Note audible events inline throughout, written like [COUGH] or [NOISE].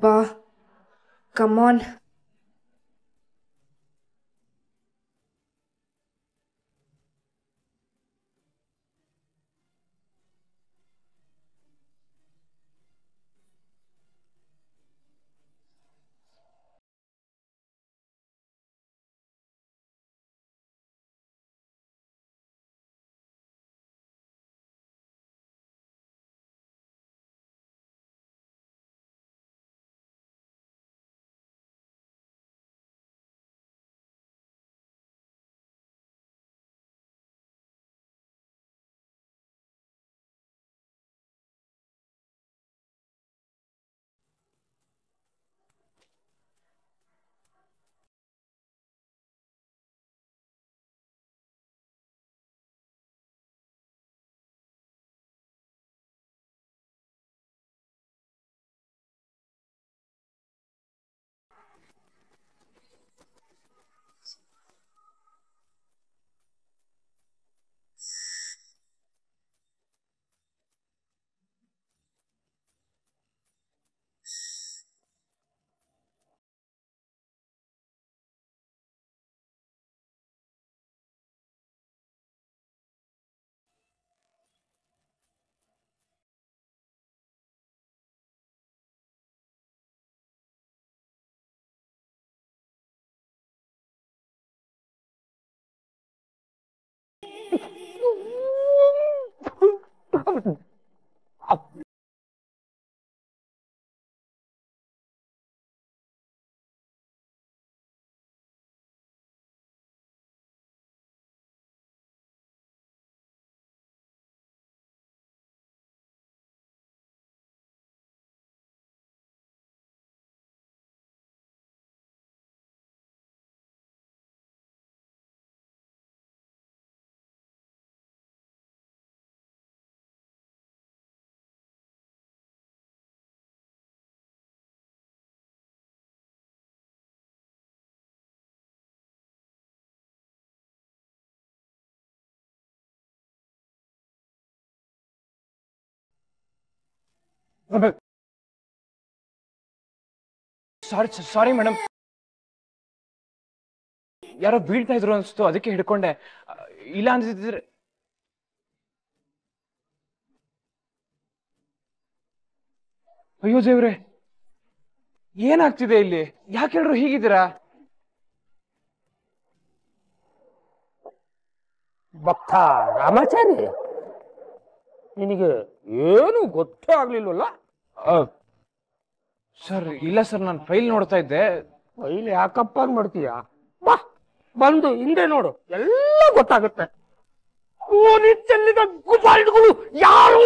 Bah, come on. something. [LAUGHS] ಸಾರಿ ಸಾರಿ ಯಾರೋ ಬೀಳ್ತಾ ಇದ್ರು ಅನ್ಸ್ತು ಅದಕ್ಕೆ ಹಿಡ್ಕೊಂಡೆ ಇಲ್ಲ ಅಂದಿದ್ರೆ ಅಯ್ಯೋ ದೇವ್ರೆ ಏನಾಗ್ತಿದೆ ಇಲ್ಲಿ ಯಾಕೆಲ್ರು ಹೀಗಿದ್ದೀರಾ ಭಕ್ತ ರಾಮಾಚಾರಿ ನಿನಗೆ ಏನು ಗೊತ್ತೇ ಆಗ್ಲಿಲ್ವಲ್ಲ ಸರ್ ಇಲ್ಲ ಸರ್ ನಾನು ಫೈಲ್ ನೋಡ್ತಾ ಇದ್ದೆ ಫೈಲ್ ಯಾಕಪ್ಪ ಮಾಡ್ತೀಯಾ ಬಾ ಬಂದು ಹಿಂದೆ ನೋಡು ಎಲ್ಲ ಗೊತ್ತಾಗುತ್ತೆ ಯಾರು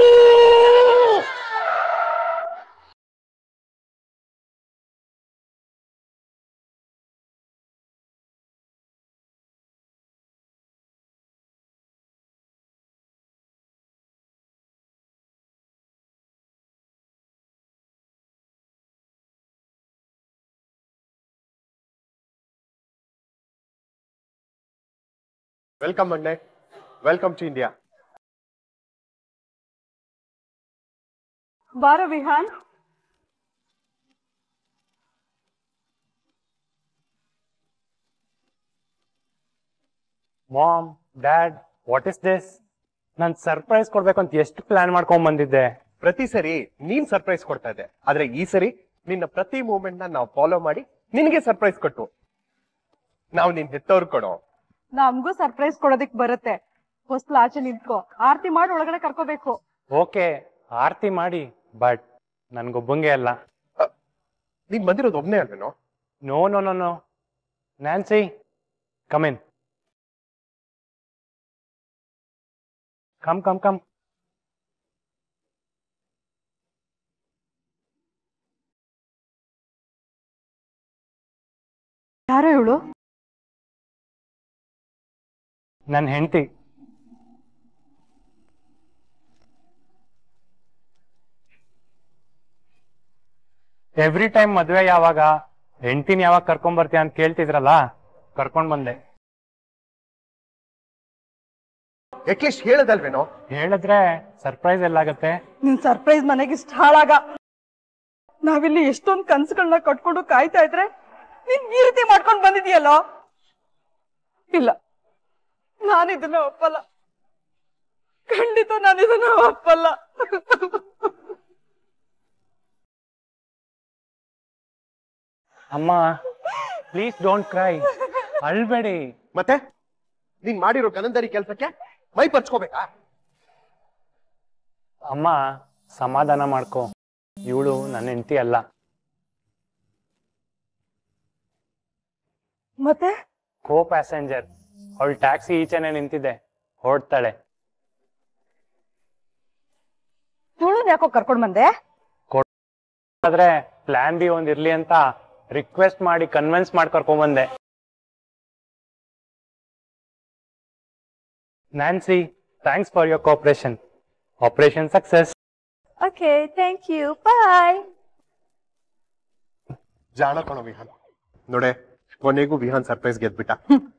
ವೆಲ್ಕಮ್ ಅಣ್ಣೆ ವೆಲ್ಕಮ್ ಟು ಇಂಡಿಯಾ ಬಾರ Vihaan mom dad what is this ನಾನ್ ಸರ್ಪ್ರೈಸ್ ಕೊಡ್ಬೇಕು ಅಂತ ಎಷ್ಟು ಪ್ಲಾನ್ ಮಾಡ್ಕೊಂಡ್ ಬಂದಿದ್ದೆ ಪ್ರತಿ ಸರಿ ನೀನ್ ಸರ್ಪ್ರೈಸ್ ಕೊಡ್ತಾ ಇದ್ದೆ ಆದ್ರೆ ಈ ಸರಿ ನಿನ್ನ ಪ್ರತಿ ಮೂಮೆಂಟ್ ನಾವು ಫಾಲೋ ಮಾಡಿ ನಿನಗೆ ಸರ್ಪ್ರೈಸ್ ಕೊಟ್ಟು ನಾವು ನಿನ್ ಹೆತ್ತವ್ರು ಕೊಡೋ ನಮ್ಗೂ ಸರ್ಪ್ರೈಸ್ ಕೊಡೋದಿಕ್ ಬರುತ್ತೆ ಹೊಸ್ಲು ಆಚೆ ನಿಂತ್ಕೊ ಆರತಿ ಮಾಡಿ ಒಳಗಡೆ ಕರ್ಕೋಬೇಕು ಓಕೆ ಆರ್ತಿ ಮಾಡಿ ಬಟ್ ನನ್ಗೊಬ್ಬಂಗೆ ಅಲ್ಲ ನೀನ್ ಬಂದಿರೋದು ಒಬ್ನೇ ಅಲ್ವೇನು no no no no Nancy come on come come come ಯಾರೋ ಇವಳು ನನ್ನ ಹೆಂಡತಿ ಎವ್ರಿ ಟೈಮ್ ಮದ್ವೆ ಯಾವಾಗ ಹೆಂಡತಿನ ಯಾವಾಗ ಕರ್ಕೊಂಡ್ ಬರ್ತೀಯ ಅಂತ ಕೇಳ್ತಿದ್ರಲ್ಲ ಕರ್ಕೊಂಡ್ ಬಂದೆ ಅಟ್ಲೀಸ್ಟ್ ಹೇಳದಲ್ವೇನೋ ಹೇಳಿದ್ರೆ ಸರ್ಪ್ರೈಸ್ ಎಲ್ಲಾಗತ್ತೆ ನಿನ್ ಸರ್ಪ್ರೈಸ್ ಮನೆಗೆ ಇಷ್ಟ ಹಾಳಾಗ ನಾವಿಲ್ಲಿ ಎಷ್ಟೊಂದ್ ಕನ್ಸುಗಳನ್ನ ಕಟ್ಕೊಂಡು ಕಾಯ್ತಾ ಇದ್ರೆ ನೀನ್ ಈ ರೀತಿ ಮಾಡ್ಕೊಂಡ್ ಬಂದಿದೀಯಲ್ಲೋ ಇಲ್ಲ ನಾನು ಇದನ್ನ ಒಪ್ಪಲ್ಲ ಖಂಡಿತ ನಾನು ಇದನ್ನ ಒಪ್ಪಲ್ಲ ಅಮ್ಮ ಪ್ಲೀಸ್ ಡೋಂಟ್ ಕ್ರೈ ಅಳ್ಬೇಡಿ ಮತ್ತೆ ನೀನ್ ಮಾಡಿರೋ ಕನಂದರಿ ಕೆಲಸಕ್ಕೆ ಮೈ ಪರ್ಚ್ಕೋಬೇಕಾ ಅಮ್ಮ ಸಮಾಧಾನ ಮಾಡ್ಕೋ ಇವಳು ನನ್ನ ಹೆಂಡತಿ ಅಲ್ಲ ಮತ್ತೆ ಕೋ ಪ್ಯಾಸೆಂಜರ್ ಅವಳು ಟ್ಯಾಕ್ಸಿ ಈಚೆನೆ ನಿಂತಿದೆ ಹೊರಡ್ತಾಳೆ ಯಾಕೋ ಕರ್ಕೊಂಡ್ ಬಂದೆ ಆದ್ರೆ ಪ್ಲಾನ್ ಬಿ ಒಂದ್ ಇರ್ಲಿ ಅಂತ ರಿಕ್ವೆಸ್ಟ್ ಮಾಡಿ ಕನ್ವಿನ್ಸ್ ಮಾಡಿ ಕರ್ಕೊಂಡ್ ಬಂದೆ Nancy thanks for your cooperation operation success okay thank you bye ಜಾಣ ಕಣೋ ವಿಹಾನ್ ನೋಡೆ ಕೊನೆಗೂ ವಿಹಾನ್ ಸರ್ಪ್ರೈಸ್ ಗೆದ್ಬಿಟ್ಟ [LAUGHS]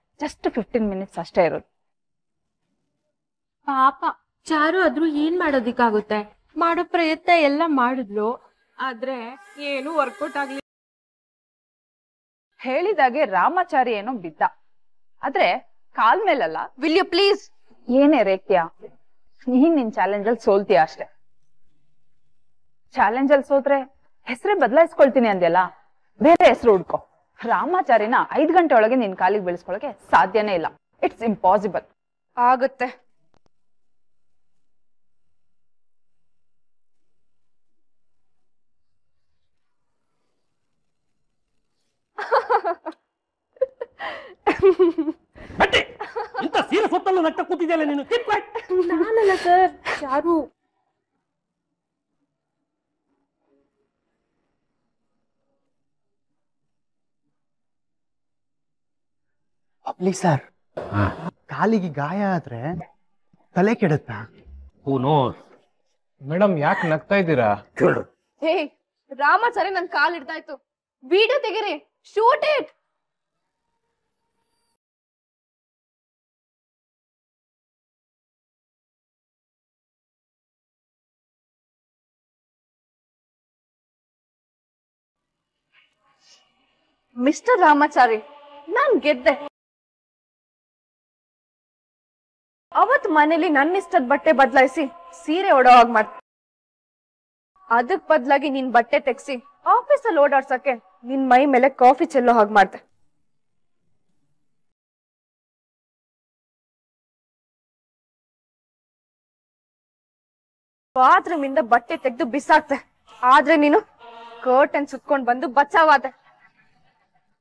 ಜಸ್ಟ್ ಫಿಫ್ಟೀನ್ ಮಿನಿಟ್ಸ್ ಅಷ್ಟೇ ಇರೋದು ಪಾಪ ಚಾರು ಆದ್ರೂ ಏನ್ ಮಾಡೋದಿಕ್ಕಾಗುತ್ತೆ ಮಾಡೋ ಪ್ರಯತ್ನ ಎಲ್ಲ ಮಾಡಿದ್ಲು ಆದ್ರೆ ಏನು ವರ್ಕೌಟ್ ಆಗ್ಲಿ ಹೇಳಿದಾಗೆ ರಾಮಾಚಾರಿ ಏನೋ ಬಿದ್ದ ಆದ್ರೆ ಕಾಲ್ ಮೇಲಲ್ಲ ವಿಲ್ ಯು ಪ್ಲೀಸ್ ಏನೇ ರೇಖ್ಯಾ ನೀನ್ ನಿನ್ ಚಾಲೆಂಜ್ ಅಲ್ಲಿ ಸೋಲ್ತೀಯ ಅಷ್ಟೇ ಚಾಲೆಂಜ್ ಅಲ್ಲಿ ಸೋತ್ರೆ ಹೆಸರೇ ಬದಲಾಯಿಸ್ಕೊಳ್ತೀನಿ ಅಂದ್ಯಲ್ಲ ಬೇರೆ ಹೆಸರು ಹುಡ್ಕೋ ರಾಮಾಚಾರ್ಯನ ಐದು ಗಂಟೆ ಒಳಗೆ ನಿನ್ ಕಾಲಿಗೆ ಬೆಳೆಸ್ಕೊಳಕ್ಕೆ ಸಾಧ್ಯನೇ ಇಲ್ಲ ಇಟ್ಸ್ ಇಂಪಾಸಿಬಲ್ ಆಗುತ್ತೆ ಪ್ಲೀಸ್ ಸರ್ ಕಾಲಿಗೆ ಗಾಯ ಆದ್ರೆ ತಲೆ ಕೆಡತ್ತ ಮೇಡಮ್ ಯಾಕೆ ನಗ್ತಾ ಇದ್ದೀರಾ ಹೇ ರಾಮಾಚಾರಿ ನನ್ ಕಾಲ್ ಹಿಡ್ತಾ ಇತ್ತು ವಿಡಿಯೋ ತೆಗೀರಿ ಶೂಟ್ ಇಟ್ ಮಿಸ್ಟರ್ ರಾಮಾಚಾರಿ ನಾನ್ ಗೆದ್ದೆ ಅವತ್ ಮನೇಲಿ ನನ್ನ ಇಷ್ಟದ ಬಟ್ಟೆ ಬದಲಾಯಿಸಿ ಸೀರೆ ಓಡೋ ಹಾಗೆ ಮಾಡ್ತ ಅದಕ್ ಬದಲಾಗಿ ನಿನ್ ಬಟ್ಟೆ ತೆಗ್ಸಿ ಆಫೀಸಲ್ಲಿ ಓಡಾಡ್ಸಕ್ಕೆ ನಿನ್ ಮೈ ಮೇಲೆ ಕಾಫಿ ಚೆಲ್ಲೋ ಹಾಗೆ ಮಾಡ್ದೆ ಬಾತ್ರೂಮ್ ಇಂದ ಬಟ್ಟೆ ತೆಗೆದು ಬಿಸಾಕ್ತೆ ಆದ್ರೆ ನೀನು ಕರ್ಟನ್ ಸುತ್ಕೊಂಡ್ ಬಂದು ಬಚಾವಾದೆ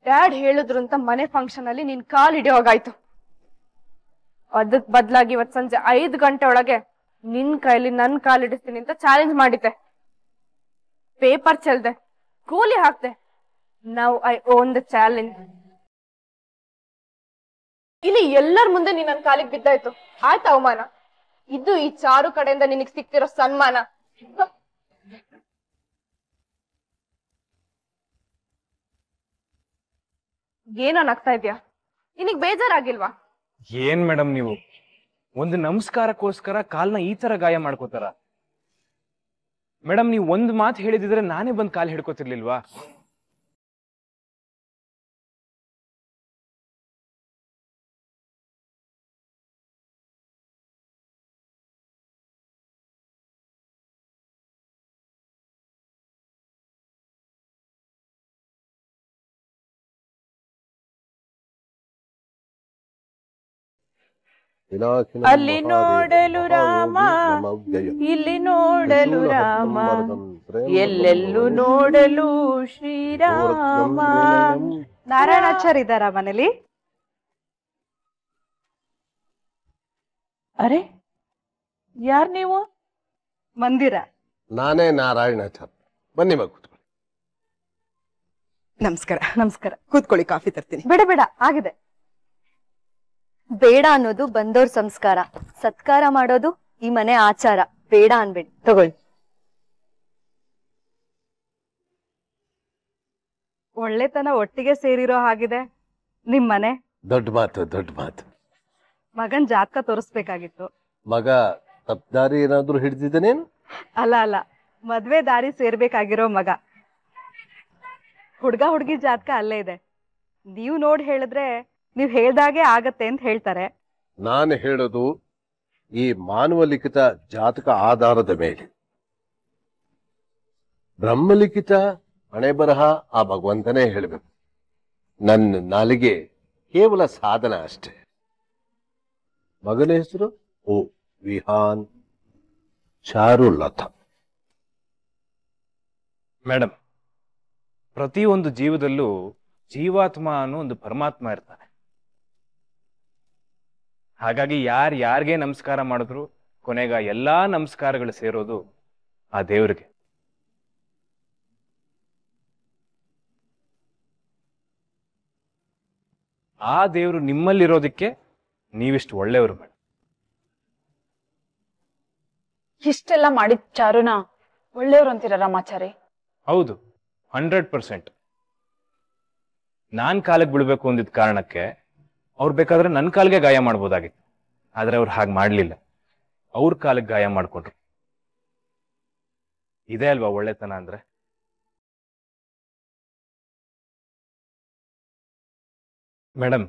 ಡ್ಯಾಡ್ ಹೇಳಿದ್ರು ಅಂತ ಮನೆ ಫಂಕ್ಷನ್ ಅಲ್ಲಿ ನಿನ್ ಕಾಲ್ ಹಿಡಿಯೋಗಾಯ್ತು ಅದಕ್ ಬದ್ಲಾಗಿ ಇವತ್ ಸಂಜೆ ಐದ್ ಗಂಟೆ ಒಳಗೆ ನಿನ್ ಕೈಲಿ ನನ್ ಕಾಲಿಡಿಸ್ತೀನಿ ಅಂತ ಚಾಲೆಂಜ್ ಮಾಡಿದ್ದೆ ಪೇಪರ್ ಚೆಲ್ದೆ ಕೂಲಿ ಹಾಕ್ದೆ ನಾವು ಐ ಓನ್ ದ ಚಾಲೆಂಜ್ ಇಲ್ಲಿ ಎಲ್ಲರ ಮುಂದೆ ನೀನ್ ನನ್ ಕಾಲಿಗೆ ಬಿದ್ದಾಯ್ತು ಆಯ್ತ ಅವಮಾನ ಇದು ಈ ಚಾರು ಕಡೆಯಿಂದ ನಿನಗ್ ಸಿಕ್ತಿರೋ ಸನ್ಮಾನ ಏನೋ ನಗ್ತಾ ಇದ್ಯಾ ನಿನಗ್ ಬೇಜಾರಾಗಿಲ್ವಾ ಏನ್ ಮೇಡಮ್ ನೀವು ಒಂದು ನಮಸ್ಕಾರಕ್ಕೋಸ್ಕರ ಕಾಲ್ನ ಈ ತರ ಗಾಯ ಮಾಡ್ಕೋತಾರ ಮೇಡಮ್ ನೀವು ಒಂದ್ ಮಾತು ಹೇಳಿದಿದ್ರೆ ನಾನೇ ಬಂದ್ ಕಾಲ್ ಹಿಡ್ಕೋತಿರ್ಲಿಲ್ವಾ ಅಲ್ಲಿ ನೋಡಲು ರಾಮ ಇಲ್ಲಿ ನೋಡಲು ರಾಮ ಎಲ್ಲೆಲ್ಲೂ ನೋಡಲು ಶ್ರೀರಾಮ ನಾರಾಯಣಾಚಾರ ಇದ್ದಾರ ಮನೇಲಿ ಅರೆ ಯಾರ್ ನೀವು ಮಂದಿರ ನಾನೇ ನಾರಾಯಣಾಚಾರ್ಯ ಬನ್ನಿ ಮಗು ನಮಸ್ಕಾರ ನಮಸ್ಕಾರ ಕೂತ್ಕೊಳ್ಳಿ ಕಾಫಿ ತರ್ತೀನಿ ಬೇಡ ಬೇಡ ಆಗಿದೆ ಬೇಡ ಅನ್ನೋದು ಬಂದವ್ರ ಸಂಸ್ಕಾರ ಸತ್ಕಾರ ಮಾಡೋದು ಈ ಮನೆ ಆಚಾರ ಬೇಡ ಅನ್ಬೇಡಿ ತಗೊಳ್ಳಿ ಒಳ್ಳೆತನ ಒಟ್ಟಿಗೆ ಸೇರಿರೋ ಹಾಗಿದೆ ನಿಮ್ ಮನೆ ದೊಡ್ಡ ಮಾತು ದೊಡ್ಡ ಮಾತು ಮಗನ್ ಜಾತಕ ತೋರಿಸ್ಬೇಕಾಗಿತ್ತು ಮಗ ತಪ್ಪದಾರಿ ಏನಾದ್ರೂ ಹಿಡಿದಿದ್ದಾನೇನು ಅಲ್ಲ ಅಲ್ಲ ಮದ್ವೆ ದಾರಿ ಸೇರ್ಬೇಕಾಗಿರೋ ಮಗ ಹುಡ್ಗ ಹುಡ್ಗಿ ಜಾತಕ ಅಲ್ಲೇ ಇದೆ ನೀವು ನೋಡ್ ಹೇಳಿದ್ರೆ ನೀವು ಹೇಳ್ದಾಗೆ ಆಗತ್ತೆ ಅಂತ ಹೇಳ್ತಾರೆ ನಾನು ಹೇಳೋದು ಈ ಮಾನವ ಲಿಖಿತ ಜಾತಕ ಆಧಾರದ ಮೇಲೆ ಬ್ರಹ್ಮಲಿಖಿತ ಹಣೆ ಬರಹ ಆ ಭಗವಂತನೇ ಹೇಳಬೇಕು ನನ್ನ ನಾಲಿಗೆ ಕೇವಲ ಸಾಧನ ಅಷ್ಟೇ ಮಗನ ಹೆಸರು ಓ ವಿಹಾನ್ ಲತ ಮೇಡಮ್ ಪ್ರತಿಯೊಂದು ಜೀವದಲ್ಲೂ ಜೀವಾತ್ಮ ಅನ್ನೋ ಒಂದು ಪರಮಾತ್ಮ ಇರ್ತಾರೆ ಹಾಗಾಗಿ ಯಾರು ಯಾರಿಗೆ ನಮಸ್ಕಾರ ಮಾಡಿದ್ರು ಕೊನೆಗ ಎಲ್ಲಾ ನಮಸ್ಕಾರಗಳು ಸೇರೋದು ಆ ದೇವರಿಗೆ ಆ ದೇವರು ನಿಮ್ಮಲ್ಲಿರೋದಕ್ಕೆ ನೀವಿಷ್ಟು ಒಳ್ಳೆಯವರು ಮೇಡಮ್ ಇಷ್ಟೆಲ್ಲ ಮಾಡಿದ ಚಾರುನ ಒಳ್ಳೆಯವರು ಅಂತೀರ ರಾಮಾಚಾರಿ ಹೌದು ಹಂಡ್ರೆಡ್ ಪರ್ಸೆಂಟ್ ನಾನ್ ಕಾಲಕ್ಕೆ ಬಿಡ್ಬೇಕು ಅಂದಿದ ಕಾರಣಕ್ಕೆ ಅವ್ರು ಬೇಕಾದ್ರೆ ನನ್ನ ಕಾಲಿಗೆ ಗಾಯ ಮಾಡ್ಬೋದಾಗಿತ್ತು ಆದ್ರೆ ಅವ್ರು ಹಾಗೆ ಮಾಡಲಿಲ್ಲ ಅವ್ರ ಕಾಲಿಗೆ ಗಾಯ ಮಾಡಿಕೊಟ್ರು ಇದೇ ಅಲ್ವಾ ಒಳ್ಳೆತನ ಅಂದ್ರೆ ಮೇಡಮ್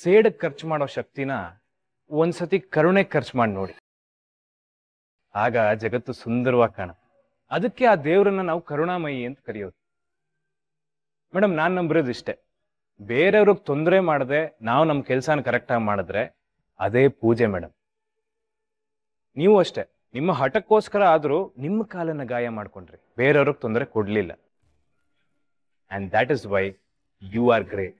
ಸೇಡ್ ಖರ್ಚು ಮಾಡೋ ಶಕ್ತಿನ ಒಂದ್ಸತಿ ಕರುಣೆ ಖರ್ಚು ಮಾಡಿ ನೋಡಿ ಆಗ ಜಗತ್ತು ಸುಂದರವಾಗಿ ಕಾಣ ಅದಕ್ಕೆ ಆ ದೇವರನ್ನ ನಾವು ಕರುಣಾಮಯಿ ಅಂತ ಕರೆಯೋದು ಮೇಡಮ್ ನಾನು ನಂಬಿರೋದು ಇಷ್ಟೇ ಬೇರೆಯವ್ರಿಗೆ ತೊಂದರೆ ಮಾಡದೆ ನಾವು ನಮ್ಮ ಕೆಲಸನ ಕರೆಕ್ಟಾಗಿ ಮಾಡಿದ್ರೆ ಅದೇ ಪೂಜೆ ಮೇಡಮ್ ನೀವು ಅಷ್ಟೇ ನಿಮ್ಮ ಹಠಕ್ಕೋಸ್ಕರ ಆದರೂ ನಿಮ್ಮ ಕಾಲನ್ನು ಗಾಯ ಮಾಡ್ಕೊಂಡ್ರಿ ಬೇರೆಯವ್ರಿಗೆ ತೊಂದರೆ ಕೊಡಲಿಲ್ಲ and that is why you are great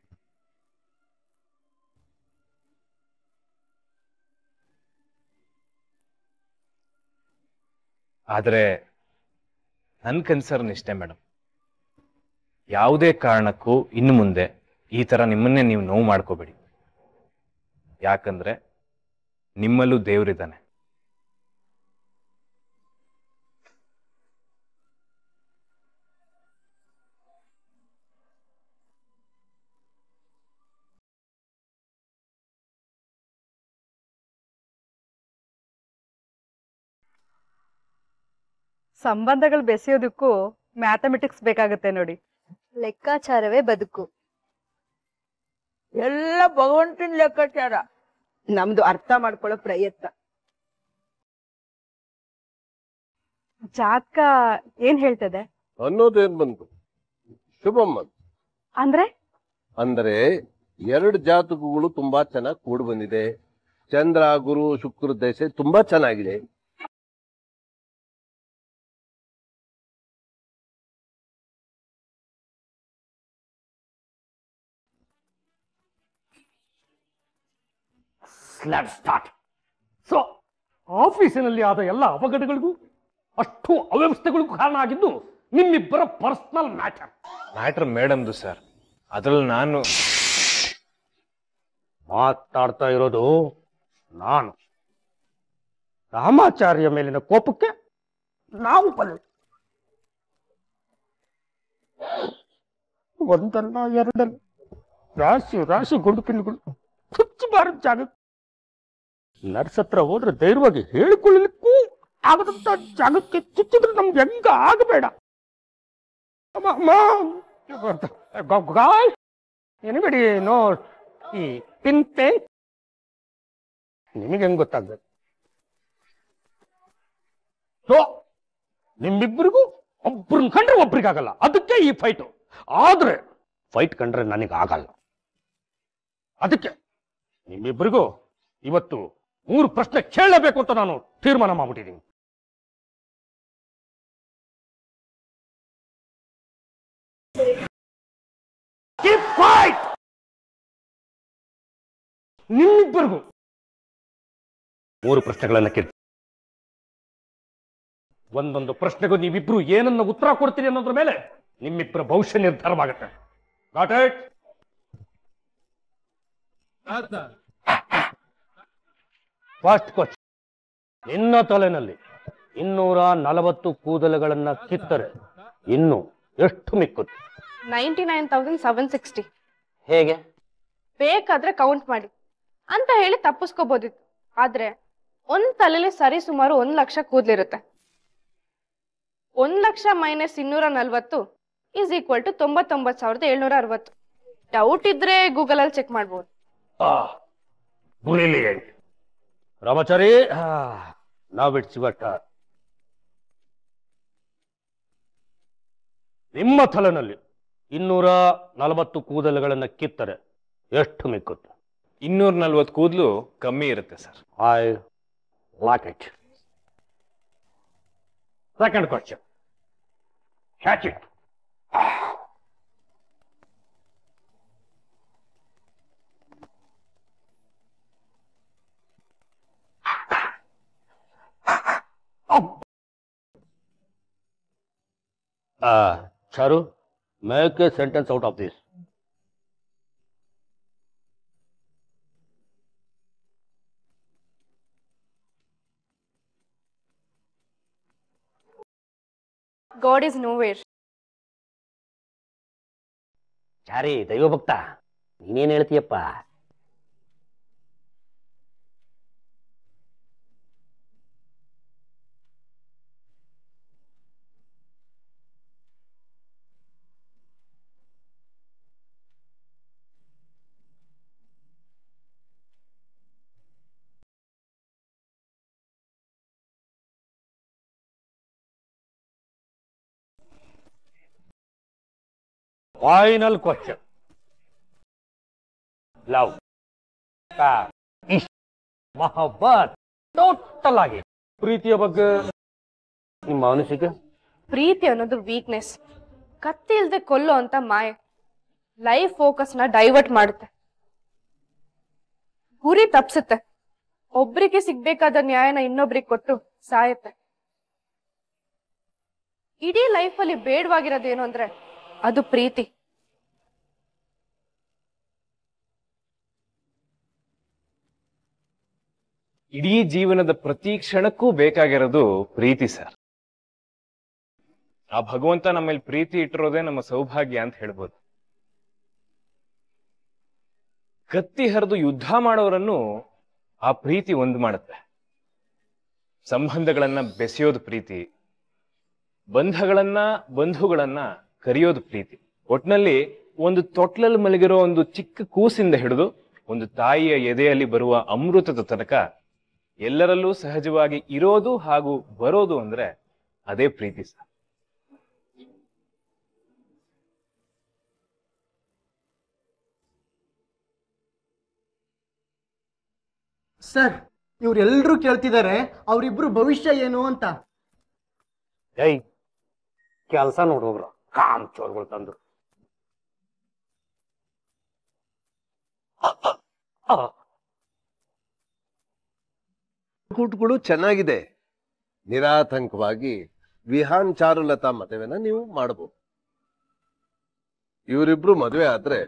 ಆದರೆ ನನ್ನ ಕನ್ಸರ್ನ್ ಇಷ್ಟೇ ಮೇಡಮ್ ಯಾವುದೇ ಕಾರಣಕ್ಕೂ ಇನ್ನು ಮುಂದೆ ಈ ಥರ ನಿಮ್ಮನ್ನೇ ನೀವು ನೋವು ಮಾಡ್ಕೋಬೇಡಿ ಯಾಕಂದರೆ ನಿಮ್ಮಲ್ಲೂ ದೇವರಿದ್ದಾನೆ ಸಂಬಂಧಗಳು ಬೆಸೆಯೋದಕ್ಕೂ ಮ್ಯಾಥಮೆಟಿಕ್ಸ್ ಬೇಕಾಗುತ್ತೆ ನೋಡಿ ಲೆಕ್ಕಾಚಾರವೇ ಬದುಕು ಎಲ್ಲ ಭಗವಂತನ ಲೆಕ್ಕಾಚಾರ ನಮ್ದು ಅರ್ಥ ಮಾಡ್ಕೊಳ್ಳೋ ಪ್ರಯತ್ನ ಜಾತಕ ಏನ್ ಹೇಳ್ತದೆ ಅನ್ನೋದೇನ್ ಬಂತು ಶುಭಮ್ಮ ಅಂದ್ರೆ ಅಂದ್ರೆ ಎರಡು ಜಾತಕಗಳು ತುಂಬಾ ಚೆನ್ನಾಗಿ ಕೂಡ್ ಬಂದಿದೆ ಚಂದ್ರ ಗುರು ಶುಕ್ರ ದೇಶ ತುಂಬಾ ಚೆನ್ನಾಗಿದೆ ಲೆಟ್ ಸ್ಟಾರ್ಟ್ ಸೊ ಆಫೀಸಿನಲ್ಲಿ ಆದ ಎಲ್ಲ ಅವಘಡಗಳಿಗೂ ಅಷ್ಟು ಅವ್ಯವಸ್ಥೆಗಳಿಗೂ ಕಾರಣ ಆಗಿದ್ದು ನಿಮ್ಮಿಬ್ಬರ ಪರ್ಸನಲ್ ಮ್ಯಾಟರ್ ಮ್ಯಾಟರ್ ಮೇಡಮ್ದು ಸರ್ ಅದರಲ್ಲಿ ನಾನು ಮಾತಾಡ್ತಾ ಇರೋದು ನಾನು ರಾಮಾಚಾರ್ಯ ಮೇಲಿನ ಕೋಪಕ್ಕೆ ನಾವು ಬಲ್ಲ ಒಂದಲ್ಲ ಎರಡಲ್ಲ ರಾಶಿ ರಾಶಿ ಗುಂಡು ಹುಚ್ಚು ಬಾರ ಜಾಗಕ್ಕೆ ನರ್ಸ್ ಹತ್ರ ಹೋದ್ರೆ ಧೈರ್ಯವಾಗಿ ಹೇಳಿಕೊಳ್ಳಲಿಕ್ಕೂ ಆಗದಂತ ಜಾಗಕ್ಕೆ ಚುಚ್ಚಿದ್ರೆ ನಮ್ಗೆ ಹೆಂಗ ಆಗಬೇಡ ಎನಿಬಡಿ ನೋ ಈ ಪಿನ್ ಪೇನ್ ನಿಮಗೆ ಹೆಂಗ್ ಗೊತ್ತಾಗ್ಬೇಕು ಸೊ ನಿಮ್ಮಿಬ್ಬರಿಗೂ ಒಬ್ರನ್ನ ಕಂಡ್ರೆ ಒಬ್ರಿಗಾಗಲ್ಲ ಅದಕ್ಕೆ ಈ ಫೈಟು ಆದ್ರೆ ಫೈಟ್ ಕಂಡ್ರೆ ನನಗಾಗಲ್ಲ ಅದಕ್ಕೆ ನಿಮ್ಮಿಬ್ಬರಿಗೂ ಇವತ್ತು ಮೂರು ಪ್ರಶ್ನೆ ಕೇಳಬೇಕು ಅಂತ ನಾನು ತೀರ್ಮಾನ ಮಾಡ್ಬಿಟ್ಟಿದ್ದೀನಿ ನಿಮ್ಮಿಬ್ಬರಿಗೂ ಮೂರು ಪ್ರಶ್ನೆಗಳನ್ನ ಕೇಳಿ ಒಂದೊಂದು ಪ್ರಶ್ನೆಗೂ ನೀವಿಬ್ರು ಏನನ್ನ ಉತ್ತರ ಕೊಡ್ತೀರಿ ಅನ್ನೋದ್ರ ಮೇಲೆ ನಿಮ್ಮಿಬ್ಬರ ಭವಿಷ್ಯ ನಿರ್ಧಾರವಾಗುತ್ತೆ ಫಸ್ಟ್ ಕೊಚ್ ನಿನ್ನ ತಲೆನಲ್ಲಿ ಇನ್ನೂರ ನಲವತ್ತು ಕೂದಲುಗಳನ್ನ ಕಿತ್ತರೆ ಇನ್ನು ಎಷ್ಟು ಮಿಕ್ಕುತ್ತೆ ninety nine thousand seven sixty ಹೇಗೆ ಬೇಕಾದ್ರೆ ಕೌಂಟ್ ಮಾಡಿ ಅಂತ ಹೇಳಿ ತಪ್ಪಿಸ್ಕೋಬೋದಿತ್ತು ಆದ್ರೆ ಒಂದ್ ತಲೆಲಿ ಸರಿ ಸುಮಾರು ಒಂದ್ ಲಕ್ಷ ಕೂದಲಿರುತ್ತೆ ಒಂದ್ ಲಕ್ಷ ಮೈನಸ್ ಇನ್ನೂರ ನಲ್ವತ್ತು ಈಸ್ ಈಕ್ವಲ್ ಟು ತೊಂಬತ್ತೊಂಬತ್ತು ಸಾವಿರದ ಏಳ್ನೂರ ಅರವತ್ತು ಡೌಟ್ ಇದ್ರೆ ಗೂಗಲ್ ಅಲ್ಲಿ ಚೆಕ್ ಮಾಡ್ಬೋದು ಹೇಳಿ ರಾಮಾಚಾರಿ ನಾವ್ ಬಿಡ್ಸಿ ಬಟ್ಟ ನಿಮ್ಮ ತಲೆನಲ್ಲಿ ಇನ್ನೂರ ನಲವತ್ತು ಕೂದಲುಗಳನ್ನ ಕಿತ್ತರೆ ಎಷ್ಟು ಮಿಕ್ಕುತ್ತೆ ಇನ್ನೂರ ನಲ್ವತ್ತು ಕೂದಲು ಕಮ್ಮಿ ಇರುತ್ತೆ sir I lock it second question Uh, Charu, make a sentence out of this. God is nowhere. Chari ದೈವ ಭಕ್ತ ನೀನೇನ್ ಹೇಳ್ತೀಯಪ್ಪ final question love car, ish, total ಆಗಿ ಪ್ರೀತಿಯ ಬಗ್ಗೆ ನಿಮ್ಮ ಅನಿಸಿಕೆ ಪ್ರೀತಿ ಅನ್ನೋದು ವೀಕ್ನೆಸ್ ಕತ್ತಿ ಇಲ್ದೆ ಕೊಲ್ಲೋ ಅಂತ ಮಾಯೆ ಲೈಫ್ ಫೋಕಸ್ ನ ಡೈವರ್ಟ್ ಮಾಡುತ್ತೆ ಗುರಿ ತಪ್ಸುತ್ತೆ ಒಬ್ರಿಗೆ ಸಿಗ್ಬೇಕಾದ ನ್ಯಾಯನ ಇನ್ನೊಬ್ರಿಗೆ ಕೊಟ್ಟು ಸಾಯತ್ತೆ ಇಡೀ ಲೈಫಲ್ಲಿ ಬೇಡವಾಗಿರೋದೇನು ಅಂದ್ರೆ ಅದು ಪ್ರೀತಿ ಇಡೀ ಜೀವನದ ಪ್ರತಿ ಕ್ಷಣಕ್ಕೂ ಬೇಕಾಗಿರೋದು ಪ್ರೀತಿ ಸರ್ ಆ ಭಗವಂತ ನಮ್ಮಲ್ಲಿ ಪ್ರೀತಿ ಇಟ್ಟಿರೋದೇ ನಮ್ಮ ಸೌಭಾಗ್ಯ ಅಂತ ಹೇಳ್ಬೋದು ಕತ್ತಿ ಹರಿದು ಯುದ್ಧ ಮಾಡೋರನ್ನು ಆ ಪ್ರೀತಿ ಒಂದು ಮಾಡುತ್ತೆ ಸಂಬಂಧಗಳನ್ನ ಬೆಸೆಯೋದು ಪ್ರೀತಿ ಬಂಧಗಳನ್ನ ಬಂಧುಗಳನ್ನ ಕರೆಯೋದು ಪ್ರೀತಿ ಒಟ್ನಲ್ಲಿ ಒಂದು ತೊಟ್ಲಲ್ಲಿ ಮಲಗಿರೋ ಒಂದು ಚಿಕ್ಕ ಕೂಸಿಂದ ಹಿಡಿದು ಒಂದು ತಾಯಿಯ ಎದೆಯಲ್ಲಿ ಬರುವ ಅಮೃತದ ತನಕ ಎಲ್ಲರಲ್ಲೂ ಸಹಜವಾಗಿ ಇರೋದು ಹಾಗೂ ಬರೋದು ಅಂದ್ರೆ ಅದೇ ಪ್ರೀತಿ ಸರ್ ಸರ್ ಇವ್ರೆಲ್ರೂ ಕೇಳ್ತಿದ್ದಾರೆ ಅವರಿಬ್ರು ಭವಿಷ್ಯ ಏನು ಅಂತ ಏಯ್ ಕೆಲಸ ನೋಡೋಗ್ರ ಕಾಮ್ ಚೋರ್ಗಳು ತಂದ್ರು ಕೂಟ್ಗಳು ಚೆನ್ನಾಗಿದೆ ನಿರಾತಂಕವಾಗಿ ವಿಹಾನ್ ಚಾರುಲತಾ ಮದುವೆನ ನೀವು ಮಾಡಬಹುದು ಇವರಿಬ್ರು ಮದುವೆ ಆದ್ರೆ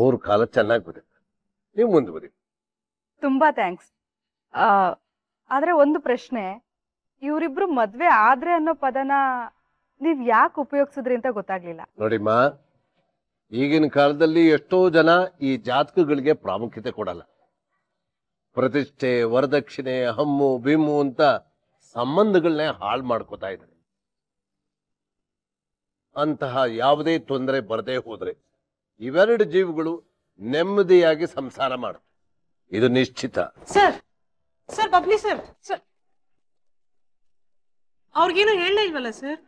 ಅವ್ರ ಕಾಲ ಚೆನ್ನಾಗಿ ಬರುತ್ತೆ ನೀವು ಮುಂದುವರಿ ತುಂಬಾ ಥ್ಯಾಂಕ್ಸ್ ಆದ್ರೆ ಒಂದು ಪ್ರಶ್ನೆ ಇವರಿಬ್ರು ಮದ್ವೆ ಆದ್ರೆ ಅನ್ನೋ ಪದನ ನೀವ್ ಯಾಕೆ ಉಪಯೋಗಿಸಿದ್ರಿ ಅಂತ ಗೊತ್ತಾಗ್ಲಿಲ್ಲ ನೋಡಿಮ್ಮ ಈಗಿನ ಕಾಲದಲ್ಲಿ ಎಷ್ಟೋ ಜನ ಈ ಜಾತಕಗಳಿಗೆ ಪ್ರಾಮುಖ್ಯತೆ ಕೊಡಲ್ಲ ಪ್ರತಿಷ್ಠೆ ವರದಕ್ಷಿಣೆ ಹಮ್ಮು ಬಿಮ್ಮು ಅಂತ ಸಂಬಂಧಗಳನ್ನ ಹಾಳು ಮಾಡ್ಕೋತಾ ಇದ್ದಾರೆ ಅಂತಹ ಯಾವುದೇ ತೊಂದರೆ ಬರದೇ ಹೋದ್ರೆ ಇವೆರಡು ಜೀವಗಳು ನೆಮ್ಮದಿಯಾಗಿ ಸಂಸಾರ ಮಾಡುತ್ತೆ ಇದು ನಿಶ್ಚಿತ sir sir bubbly sir sir ಅವ್ರಿಗೇನು ಹೇಳಲೇ ಇಲ್ವಲ್ಲ ಸರ್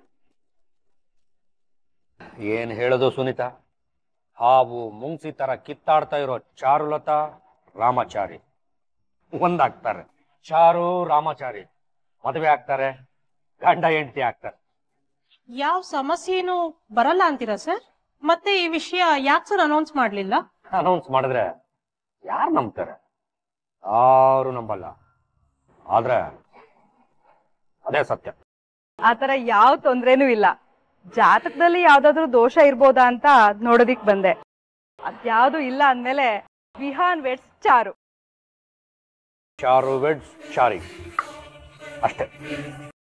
ಏನು ಹೇಳೋದು ಸುನೀತಾ ಹಾವು ಮುಂಗ್ಸಿ ತರ ಕಿತ್ತಾಡ್ತಾ ಇರೋ ಚಾರುಲತಾ ರಾಮಾಚಾರಿ ಒಂದಾಗ್ತಾರೆ ಚಾರು ರಾಮಾಚಾರಿ ಮದುವೆ ಆಗ್ತಾರೆ ಗಂಡ ಹೆಂಡತಿ ಆಗ್ತಾರೆ ಯಾವ ಸಮಸ್ಯೆನೂ ಬರಲ್ಲ ಅಂತೀರಾ ಸರ್ ಮತ್ತೆ ಈ ವಿಷಯ ಯಾಕೆ ಸರ್ ಅನೌನ್ಸ್ ಮಾಡ್ಲಿಲ್ಲ ಅನೌನ್ಸ್ ಮಾಡಿದ್ರೆ ಯಾರು ನಂಬ್ತಾರೆ ಯಾರು ನಂಬಲ್ಲ ಆದ್ರೆ ಅದೇ ಸತ್ಯ ಆತರ ಯಾವ ತೊಂದ್ರೆನೂ ಇಲ್ಲ ಜಾತಕದಲ್ಲಿ ಯಾವ್ದಾದ್ರು ದೋಷ ಇರ್ಬೋದಾ ಅಂತ ನೋಡೋದಿಕ್ ಬಂದೆ ಅದ್ಯಾವುದು ಇಲ್ಲ ಅಂದ್ಮೇಲೆ ವಿಹಾನ್ ವೆಡ್ಸ್ ಚಾರು ಚಾರು ವೆಡ್ಸ್ ಚಾರಿ ಅಷ್ಟೇ